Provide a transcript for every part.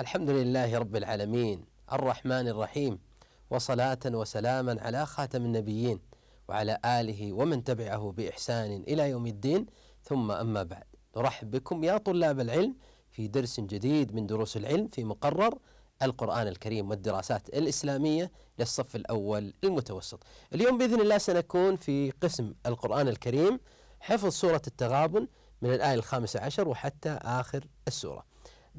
الحمد لله رب العالمين الرحمن الرحيم وصلاة وسلاما على خاتم النبيين وعلى آله ومن تبعه بإحسان إلى يوم الدين ثم أما بعد نرحب بكم يا طلاب العلم في درس جديد من دروس العلم في مقرر القرآن الكريم والدراسات الإسلامية للصف الأول المتوسط اليوم بإذن الله سنكون في قسم القرآن الكريم حفظ سورة التغابن من الآية الخامسة عشر وحتى آخر السورة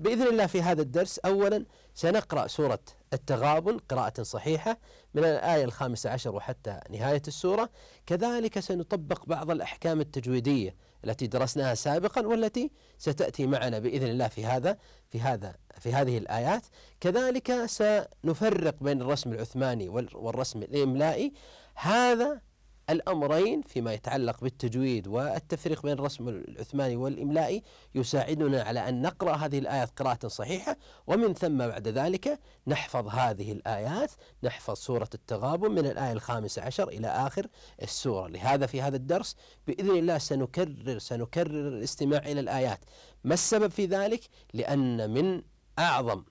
بإذن الله في هذا الدرس أولا سنقرأ سورة التغابن قراءة صحيحة من الآية الخامسة عشر وحتى نهاية السورة كذلك سنطبق بعض الأحكام التجويدية التي درسناها سابقا والتي ستأتي معنا بإذن الله في هذا في هذا في هذه الآيات كذلك سنفرق بين الرسم العثماني والرسم الإملائي هذا الأمرين فيما يتعلق بالتجويد والتفريق بين الرسم العثماني والإملائي يساعدنا على أن نقرأ هذه الآيات قراءة صحيحة ومن ثم بعد ذلك نحفظ هذه الآيات نحفظ سورة التغابن من الآية الخامسة عشر إلى آخر السورة لهذا في هذا الدرس بإذن الله سنكرر سنكرر الاستماع إلى الآيات ما السبب في ذلك؟ لأن من أعظم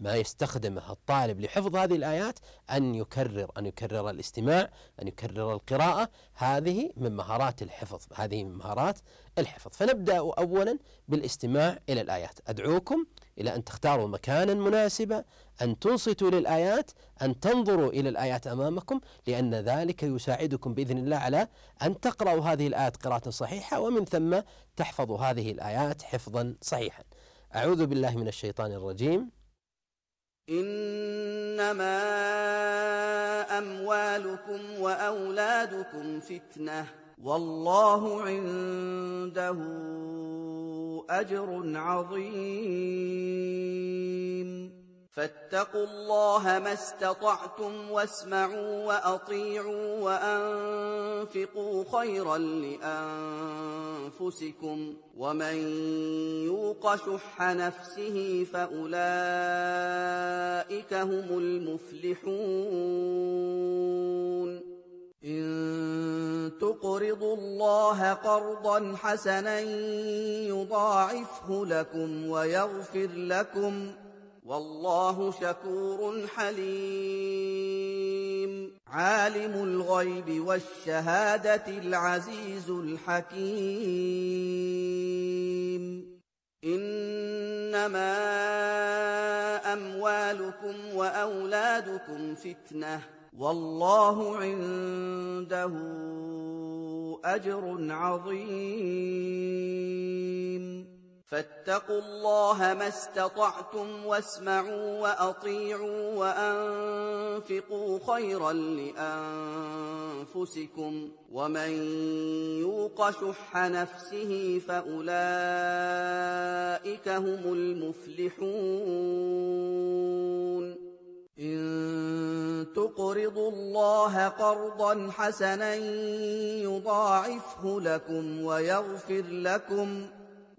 ما يستخدمه الطالب لحفظ هذه الآيات أن يكرر أن يكرر الاستماع أن يكرر القراءة هذه من مهارات الحفظ هذه من مهارات الحفظ فنبدأ أولا بالاستماع إلى الآيات أدعوكم إلى أن تختاروا مكانا مناسبا أن تنصتوا للآيات أن تنظروا إلى الآيات أمامكم لأن ذلك يساعدكم بإذن الله على أن تقرأوا هذه الآيات قراءة صحيحة ومن ثم تحفظوا هذه الآيات حفظا صحيحا أعوذ بالله من الشيطان الرجيم انما اموالكم واولادكم فتنه والله عنده اجر عظيم فاتقوا الله ما استطعتم واسمعوا واطيعوا وانفقوا خيرا لانفسكم ومن يوق شح نفسه فاولئك هم المفلحون ان تقرضوا الله قرضا حسنا يضاعفه لكم ويغفر لكم والله شكور حليم عالم الغيب والشهاده العزيز الحكيم انما اموالكم واولادكم فتنه والله عنده اجر عظيم فاتقوا الله ما استطعتم واسمعوا واطيعوا وانفقوا خيرا لانفسكم ومن يوق شح نفسه فاولئك هم المفلحون ان تقرضوا الله قرضا حسنا يضاعفه لكم ويغفر لكم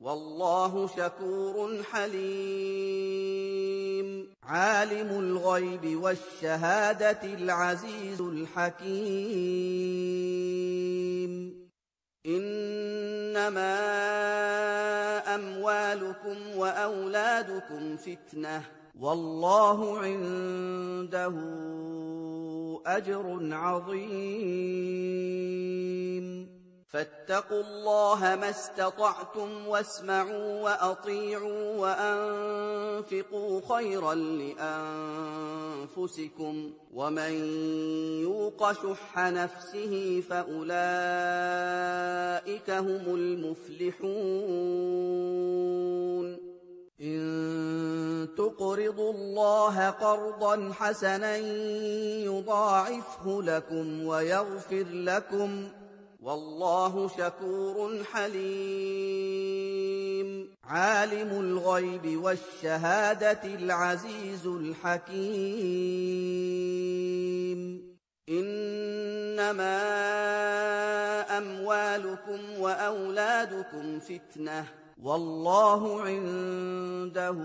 والله شكور حليم عالم الغيب والشهاده العزيز الحكيم انما اموالكم واولادكم فتنه والله عنده اجر عظيم فاتقوا الله ما استطعتم واسمعوا وأطيعوا وأنفقوا خيرا لأنفسكم ومن يوق شح نفسه فأولئك هم المفلحون إن تقرضوا الله قرضا حسنا يضاعفه لكم ويغفر لكم ۖ والله شكور حليم عالم الغيب والشهاده العزيز الحكيم انما اموالكم واولادكم فتنه والله عنده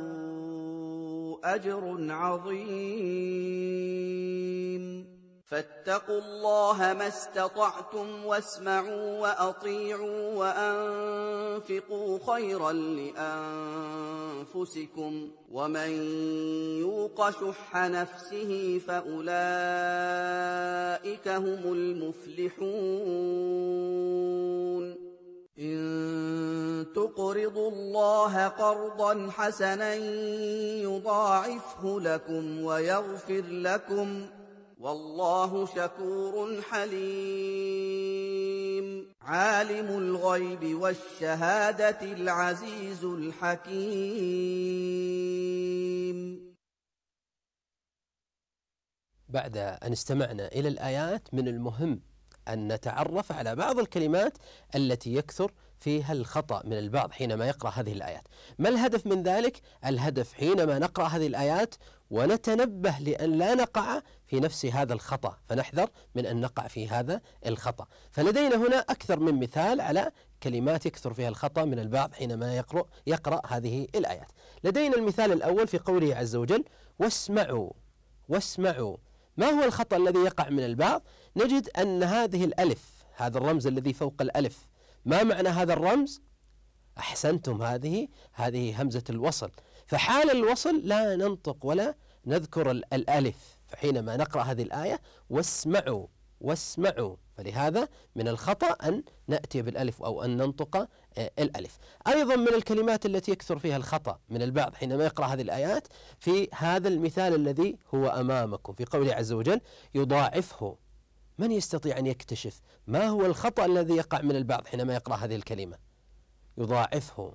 اجر عظيم فاتقوا الله ما استطعتم واسمعوا واطيعوا وانفقوا خيرا لانفسكم ومن يوق شح نفسه فاولئك هم المفلحون ان تقرضوا الله قرضا حسنا يضاعفه لكم ويغفر لكم والله شكور حليم عالم الغيب والشهاده العزيز الحكيم بعد ان استمعنا الى الايات من المهم أن نتعرف على بعض الكلمات التي يكثر فيها الخطأ من البعض حينما يقرأ هذه الآيات ما الهدف من ذلك؟ الهدف حينما نقرأ هذه الآيات ونتنبه لأن لا نقع في نفس هذا الخطأ فنحذر من أن نقع في هذا الخطأ فلدينا هنا أكثر من مثال على كلمات يكثر فيها الخطأ من البعض حينما يقرأ, يقرأ هذه الآيات لدينا المثال الأول في قوله عز وجل واسمعوا واسمعوا ما هو الخطأ الذي يقع من البعض؟ نجد أن هذه الألف هذا الرمز الذي فوق الألف ما معنى هذا الرمز؟ أحسنتم هذه هذه همزة الوصل فحال الوصل لا ننطق ولا نذكر الألف فحينما نقرأ هذه الآية واسمعوا واسمعوا فلهذا من الخطأ أن نأتي بالألف أو أن ننطق آه، الألف أيضا من الكلمات التي يكثر فيها الخطأ من البعض حينما يقرأ هذه الآيات في هذا المثال الذي هو أمامكم في قوله عز وجل يضاعفه من يستطيع أن يكتشف ما هو الخطأ الذي يقع من البعض حينما يقرأ هذه الكلمة يضاعفه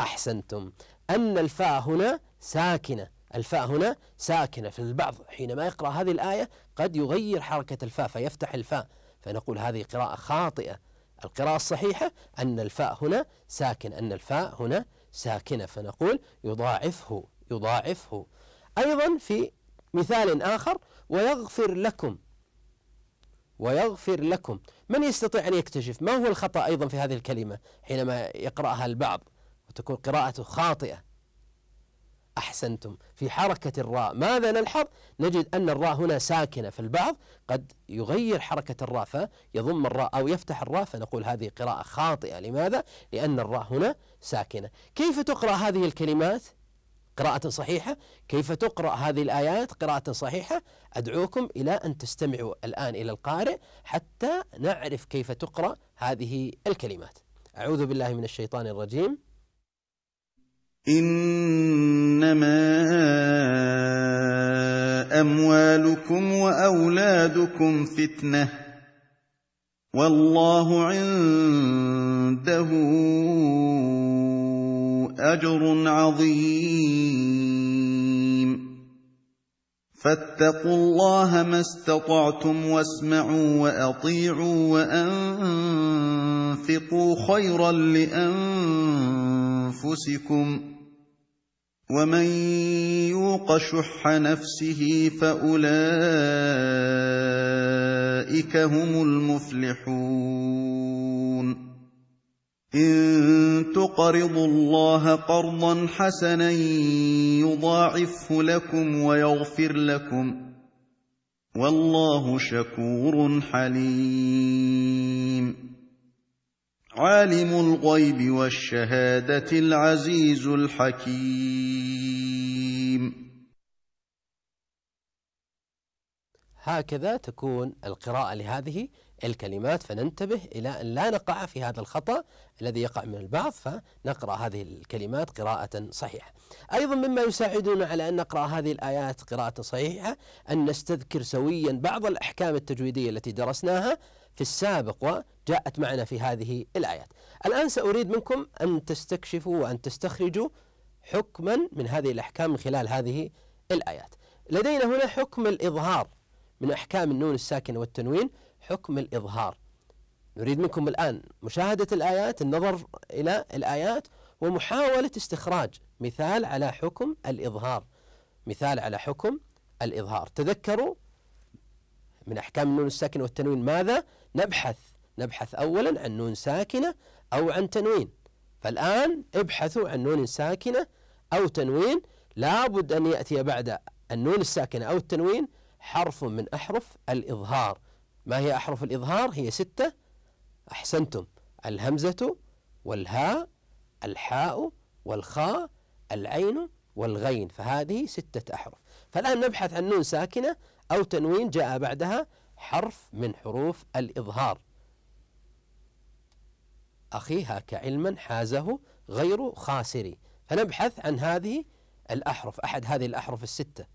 أحسنتم أن الفاء هنا ساكنة الفاء هنا ساكنة في البعض حينما يقرأ هذه الآية قد يغير حركة الفاء فيفتح الفاء فنقول هذه قراءة خاطئة القراءة الصحيحة أن الفاء هنا ساكن أن الفاء هنا ساكنة فنقول يضاعفه يضاعفه أيضا في مثال آخر ويغفر لكم ويغفر لكم من يستطيع أن يكتشف ما هو الخطأ أيضا في هذه الكلمة حينما يقرأها البعض وتكون قراءته خاطئة أحسنتم في حركة الراء ماذا نلحظ نجد أن الراء هنا ساكنة في البعض قد يغير حركة الراء فيضم الراء أو يفتح الراء فنقول هذه قراءة خاطئة لماذا؟ لأن الراء هنا ساكنة كيف تقرأ هذه الكلمات؟ قراءة صحيحة كيف تقرأ هذه الآيات قراءة صحيحة أدعوكم إلى أن تستمعوا الآن إلى القارئ حتى نعرف كيف تقرأ هذه الكلمات أعوذ بالله من الشيطان الرجيم إنما أموالكم وأولادكم فتنة والله عنده أجر عظيم فاتقوا الله ما استطعتم واسمعوا وأطيعوا وأنفقوا خيرا لأنفسكم ومن يوق شح نفسه فأولئك هم المفلحون ان تقرضوا الله قرضا حسنا يضاعفه لكم ويغفر لكم والله شكور حليم عالم الغيب والشهاده العزيز الحكيم هكذا تكون القراءة لهذه الكلمات فننتبه إلى أن لا نقع في هذا الخطأ الذي يقع من البعض فنقرأ هذه الكلمات قراءة صحيحة أيضا مما يساعدنا على أن نقرأ هذه الآيات قراءة صحيحة أن نستذكر سويا بعض الأحكام التجويدية التي درسناها في السابق وجاءت معنا في هذه الآيات الآن سأريد منكم أن تستكشفوا وأن تستخرجوا حكما من هذه الأحكام من خلال هذه الآيات لدينا هنا حكم الإظهار من أحكام النون الساكنة والتنوين حكم الإظهار نريد منكم الآن مشاهدة الآيات النظر إلى الآيات ومحاولة استخراج مثال على حكم الإظهار مثال على حكم الإظهار تذكروا من أحكام النون الساكنة والتنوين ماذا؟ نبحث نبحث أولا عن نون ساكنة أو عن تنوين فالآن ابحثوا عن نون ساكنة أو تنوين لابد أن يأتي بعد النون الساكنة أو التنوين حرف من أحرف الإظهار ما هي أحرف الإظهار هي ستة أحسنتم الهمزة والهاء الحاء والخاء العين والغين فهذه ستة أحرف فالآن نبحث عن نون ساكنة أو تنوين جاء بعدها حرف من حروف الإظهار أخيها كعلما حازه غير خاسري فنبحث عن هذه الأحرف أحد هذه الأحرف الستة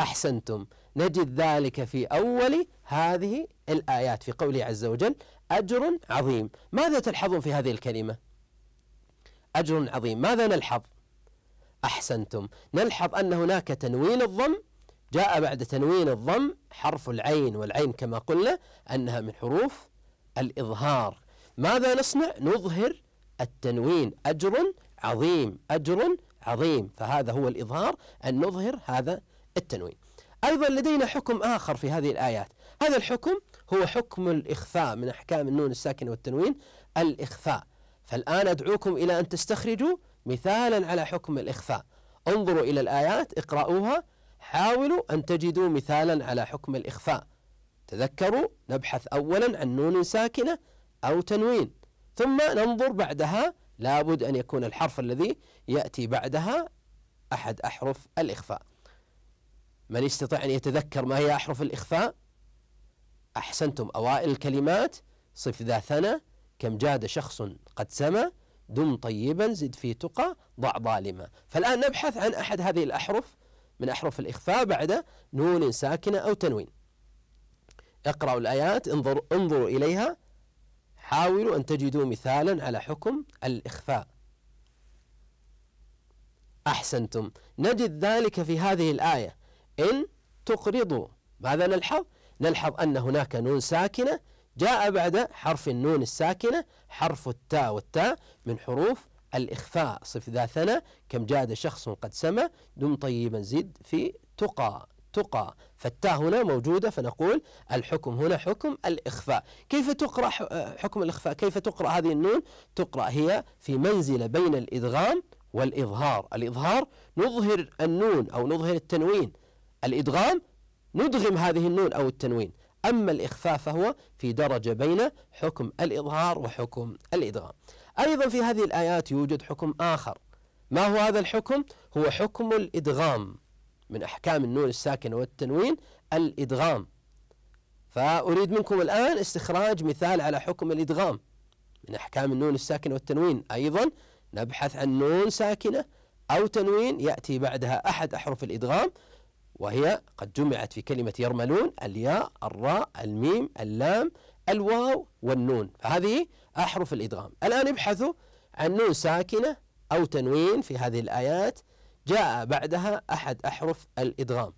أحسنتم نجد ذلك في أول هذه الآيات في قوله عز وجل أجر عظيم ماذا تلحظون في هذه الكلمة أجر عظيم ماذا نلحظ أحسنتم نلحظ أن هناك تنوين الضم جاء بعد تنوين الضم حرف العين والعين كما قلنا أنها من حروف الإظهار ماذا نصنع نظهر التنوين أجر عظيم أجر عظيم فهذا هو الإظهار أن نظهر هذا التنوين أيضا لدينا حكم آخر في هذه الآيات هذا الحكم هو حكم الإخفاء من أحكام النون الساكنة والتنوين الإخفاء فالآن أدعوكم إلى أن تستخرجوا مثالا على حكم الإخفاء انظروا إلى الآيات اقرأوها حاولوا أن تجدوا مثالا على حكم الإخفاء تذكروا نبحث أولا عن نون ساكنة أو تنوين ثم ننظر بعدها لابد أن يكون الحرف الذي يأتي بعدها أحد أحرف الإخفاء من يستطيع أن يتذكر ما هي أحرف الإخفاء أحسنتم أوائل الكلمات صف ذا ثنى كم جاد شخص قد سمى دم طيبا زد في تقى ضع ظالما فالآن نبحث عن أحد هذه الأحرف من أحرف الإخفاء بعد نون ساكنة أو تنوين اقرأوا الآيات انظروا, انظروا إليها حاولوا أن تجدوا مثالا على حكم الإخفاء أحسنتم نجد ذلك في هذه الآية إن تقرضوا ماذا نلحظ؟ نلحظ أن هناك نون ساكنة جاء بعد حرف النون الساكنة حرف التاء والتاء من حروف الإخفاء صف ذا ثنى كم جاد شخص قد سمى دم طيبا زد في تقى تقى فالتاء هنا موجودة فنقول الحكم هنا حكم الإخفاء كيف تقرأ حكم الإخفاء كيف تقرأ هذه النون تقرأ هي في منزلة بين الإدغام والإظهار الإظهار نظهر النون أو نظهر التنوين الإدغام ندغم هذه النون أو التنوين أما الإخفاء فهو في درجة بين حكم الإظهار وحكم الإدغام أيضا في هذه الآيات يوجد حكم آخر ما هو هذا الحكم؟ هو حكم الإدغام من أحكام النون الساكنة والتنوين الإدغام فأريد منكم الآن استخراج مثال على حكم الإدغام من أحكام النون الساكنة والتنوين أيضا نبحث عن نون ساكنة أو تنوين يأتي بعدها أحد أحرف الإدغام وهي قد جمعت في كلمة يرملون الياء الراء الميم اللام الواو والنون فهذه أحرف الإدغام الآن ابحثوا عن نون ساكنة أو تنوين في هذه الآيات جاء بعدها أحد أحرف الإدغام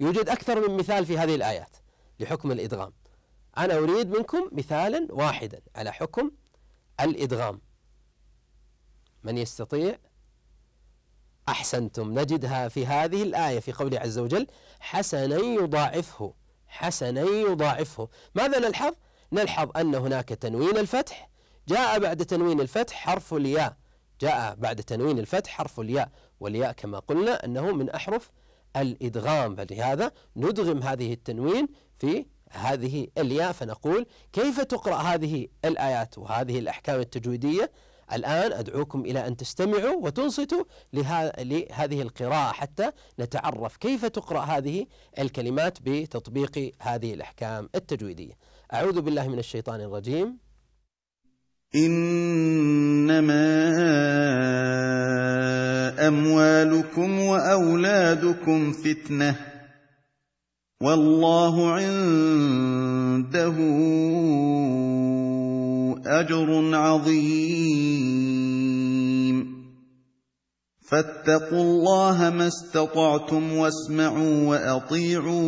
يوجد أكثر من مثال في هذه الآيات لحكم الإدغام أنا أريد منكم مثالا واحدا على حكم الإدغام من يستطيع؟ أحسنتم نجدها في هذه الآية في قوله عز وجل حسنا يضاعفه حسنا يضاعفه ماذا نلحظ؟ نلحظ أن هناك تنوين الفتح جاء بعد تنوين الفتح حرف الياء جاء بعد تنوين الفتح حرف الياء والياء كما قلنا أنه من أحرف الإدغام فلهذا ندغم هذه التنوين في هذه الياء فنقول كيف تقرأ هذه الآيات وهذه الأحكام التجويدية الآن أدعوكم إلى أن تستمعوا وتنصتوا لهذه القراءة حتى نتعرف كيف تقرأ هذه الكلمات بتطبيق هذه الأحكام التجويدية أعوذ بالله من الشيطان الرجيم إنما أموالكم وأولادكم فتنة والله عنده أجر عظيم فاتقوا الله ما استطعتم واسمعوا وأطيعوا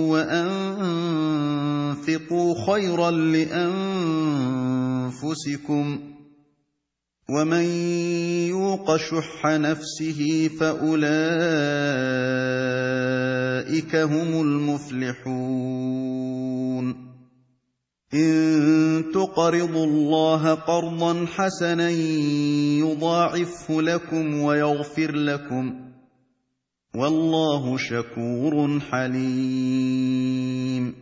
وأنفقوا خيرا لأنفسكم ومن يوق شح نفسه فأولئك هم المفلحون ان تقرضوا الله قرضا حسنا يضاعفه لكم ويغفر لكم والله شكور حليم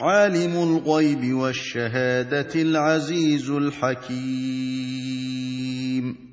عالم الغيب والشهاده العزيز الحكيم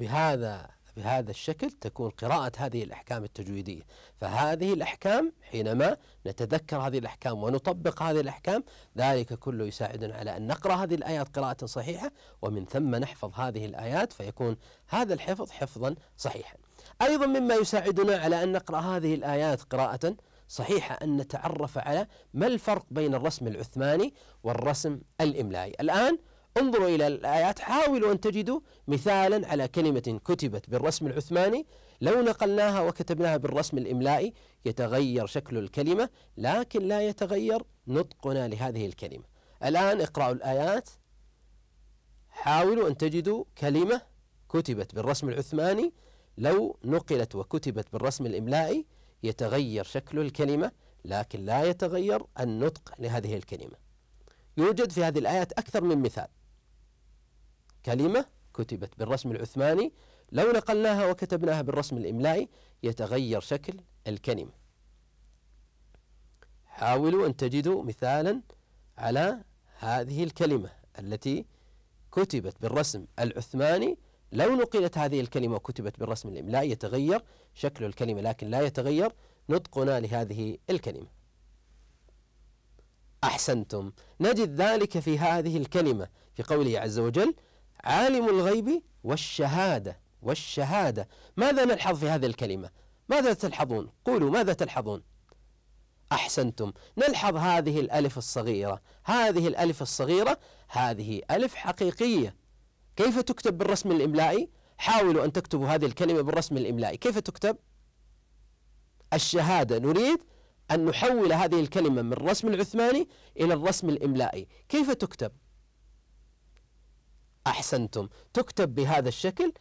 بهذا بهذا الشكل تكون قراءة هذه الأحكام التجويدية فهذه الأحكام حينما نتذكر هذه الأحكام ونطبق هذه الأحكام ذلك كله يساعدنا على أن نقرأ هذه الآيات قراءة صحيحة ومن ثم نحفظ هذه الآيات فيكون هذا الحفظ حفظا صحيحا أيضا مما يساعدنا على أن نقرأ هذه الآيات قراءة صحيحة أن نتعرف على ما الفرق بين الرسم العثماني والرسم الإملائي الآن انظروا إلى الآيات حاولوا أن تجدوا مثالا على كلمة كتبت بالرسم العثماني لو نقلناها وكتبناها بالرسم الإملائي يتغير شكل الكلمة لكن لا يتغير نطقنا لهذه الكلمة الآن اقرأوا الآيات حاولوا أن تجدوا كلمة كتبت بالرسم العثماني لو نقلت وكتبت بالرسم الإملائي يتغير شكل الكلمة لكن لا يتغير النطق لهذه الكلمة يوجد في هذه الآيات أكثر من مثال كلمة كتبت بالرسم العثماني لو نقلناها وكتبناها بالرسم الإملائي يتغير شكل الكلمة حاولوا أن تجدوا مثالا على هذه الكلمة التي كتبت بالرسم العثماني لو نقلت هذه الكلمة وكتبت بالرسم الإملائي يتغير شكل الكلمة لكن لا يتغير نطقنا لهذه الكلمة أحسنتم نجد ذلك في هذه الكلمة في قوله عز وجل عالم الغيب والشهادة والشهادة ماذا نلحظ في هذه الكلمة ماذا تلحظون قولوا ماذا تلحظون أحسنتم نلحظ هذه الألف الصغيرة هذه الألف الصغيرة هذه ألف حقيقية كيف تكتب بالرسم الإملائي حاولوا أن تكتبوا هذه الكلمة بالرسم الإملائي كيف تكتب الشهادة نريد أن نحول هذه الكلمة من الرسم العثماني إلى الرسم الإملائي كيف تكتب أحسنتم تكتب بهذا الشكل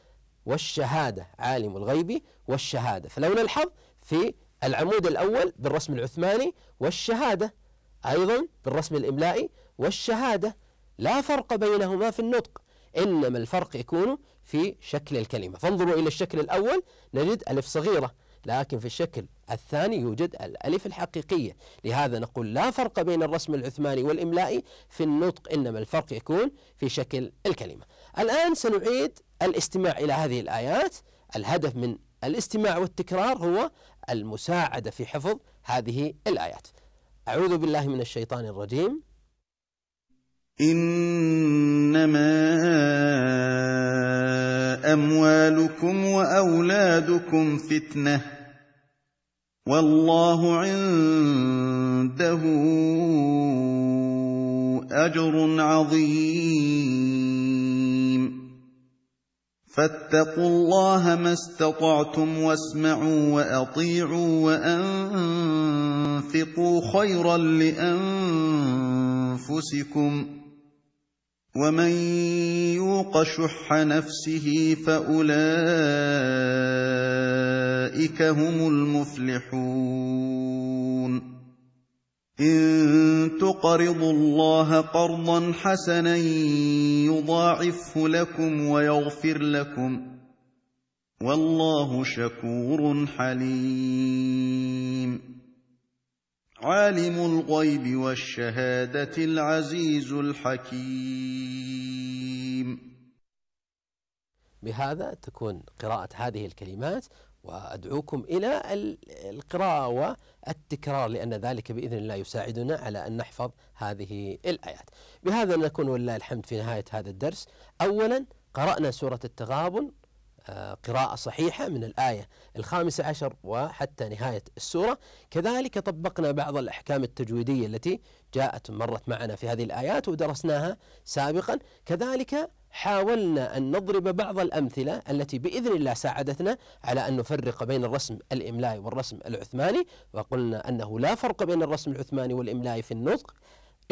والشهادة عالم الغيب والشهادة فلولا الحظ في العمود الأول بالرسم العثماني والشهادة أيضا بالرسم الإملائي والشهادة لا فرق بينهما في النطق إنما الفرق يكون في شكل الكلمة فانظروا إلى الشكل الأول نجد ألف صغيرة لكن في الشكل الثاني يوجد الألف الحقيقية لهذا نقول لا فرق بين الرسم العثماني والإملائي في النطق إنما الفرق يكون في شكل الكلمة الآن سنعيد الاستماع إلى هذه الآيات الهدف من الاستماع والتكرار هو المساعدة في حفظ هذه الآيات أعوذ بالله من الشيطان الرجيم إنما أموالكم وأولادكم فتنة والله عنده أجر عظيم فاتقوا الله ما استطعتم واسمعوا وأطيعوا وأنفقوا خيرا لأنفسكم ۖ ومن يوق شح نفسه فاولئك هم المفلحون ان تقرضوا الله قرضا حسنا يضاعفه لكم ويغفر لكم والله شكور حليم عالم الغيب والشهادة العزيز الحكيم بهذا تكون قراءة هذه الكلمات وأدعوكم إلى القراءة والتكرار لأن ذلك بإذن الله يساعدنا على أن نحفظ هذه الآيات بهذا نكون ولله الحمد في نهاية هذا الدرس أولا قرأنا سورة التغابن آه، قراءة صحيحة من الآية الخامسة عشر وحتى نهاية السورة كذلك طبقنا بعض الأحكام التجويدية التي جاءت مرت معنا في هذه الآيات ودرسناها سابقا كذلك حاولنا أن نضرب بعض الأمثلة التي بإذن الله ساعدتنا على أن نفرق بين الرسم الإملائي والرسم العثماني وقلنا أنه لا فرق بين الرسم العثماني والإملائي في النطق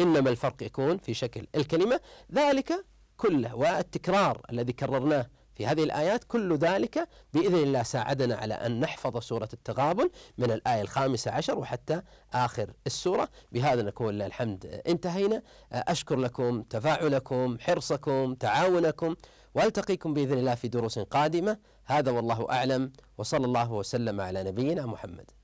إنما الفرق يكون في شكل الكلمة ذلك كله والتكرار الذي كررناه في هذه الآيات كل ذلك بإذن الله ساعدنا على أن نحفظ سورة التغابن من الآية الخامسة عشر وحتى آخر السورة بهذا نكون لله الحمد انتهينا أشكر لكم تفاعلكم حرصكم تعاونكم والتقيكم باذن الله في دروس قادمه هذا والله اعلم وصلى الله وسلم على نبينا محمد